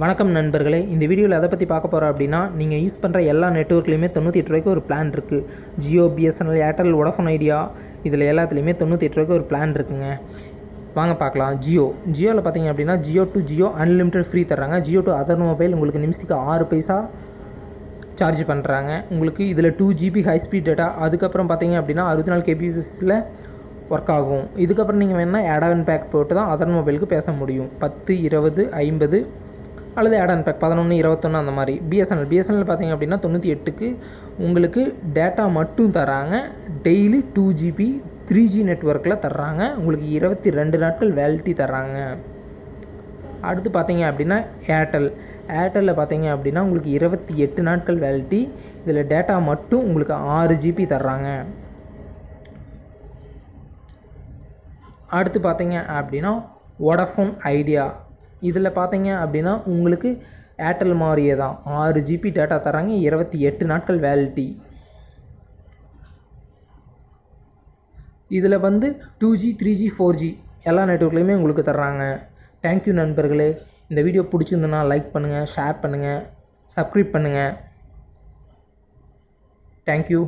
வணக்கம் நண்பர்களே இந்த வீடியோவில் எதை பற்றி பார்க்க போகிறோம் அப்படின்னா நீங்கள் யூஸ் பண்ணுற எல்லா நெட்ஒர்க்லேயுமே தொண்ணூற்றி எட்டு ரூபாய்க்கு ஒரு பிளான் இருக்குது ஜியோ பிஎஸ்என்எல் ஏர்டெல் ஒடஃபோன் ஐடியா இதில் எல்லாத்துலேயுமே தொண்ணூற்றி எட்டு ரூபாய்க்கு ஒரு பிளான் இருக்குங்க வாங்க பார்க்கலாம் ஜியோ ஜியோவில் பார்த்தீங்க அப்படின்னா Jio to Jio unlimited free தர்றாங்க ஜியோ டு அதர் மொபைல் உங்களுக்கு நிமிஷத்துக்கு ஆறு பைசா சார்ஜ் பண்ணுறாங்க உங்களுக்கு இதில் two GB high speed data அதுக்கப்புறம் பார்த்தீங்க அப்படின்னா அறுபத்தி நாலு கேபிஎஸில் ஒர்க் ஆகும் இதுக்கப்புறம் நீங்கள் வேணால் ஆடாவன் பேக் போட்டு தான் அதர் மொபைலுக்கு பேச முடியும் பத்து இருபது ஐம்பது அல்லது ஆட் அண்ட் பேக் பதினொன்று இருபத்தொன்று அந்த மாதிரி பிஎஸ்என்எல் பிஎஸ்என்எல் பார்த்திங்க அப்படின்னா தொண்ணூற்றி எட்டுக்கு உங்களுக்கு டேட்டா மட்டும் தராங்க daily two GB three G நெட்ஒர்க்கில் தர்றாங்க உங்களுக்கு இருபத்தி ரெண்டு நாட்கள் வேலிட்டி தர்றாங்க அடுத்து பார்த்தீங்க அப்படின்னா ஏர்டெல் ஏர்டெல்லில் பார்த்தீங்க அப்படின்னா உங்களுக்கு இருபத்தி எட்டு நாட்கள் வேலிட்டி இதில் டேட்டா மட்டும் உங்களுக்கு ஆறு ஜிபி தர்றாங்க அடுத்து பார்த்தீங்க அப்படின்னா ஒடஃபோன் ஐடியா இதில் பார்த்தீங்க அப்படின்னா உங்களுக்கு ஏர்டெல் மாதிரியே தான் ஆறு ஜிபி டேட்டா தராங்க இருபத்தி எட்டு நாட்கள் வேலிட்டி இதில் வந்து two G three G four G எல்லா நெட்ஒர்க்லேயுமே உங்களுக்கு தர்றாங்க தேங்க்யூ நண்பர்களே இந்த வீடியோ பிடிச்சிருந்தனா லைக் பண்ணுங்கள் ஷேர் பண்ணுங்கள் சப்ஸ்கிரைப் பண்ணுங்கள் தேங்க்யூ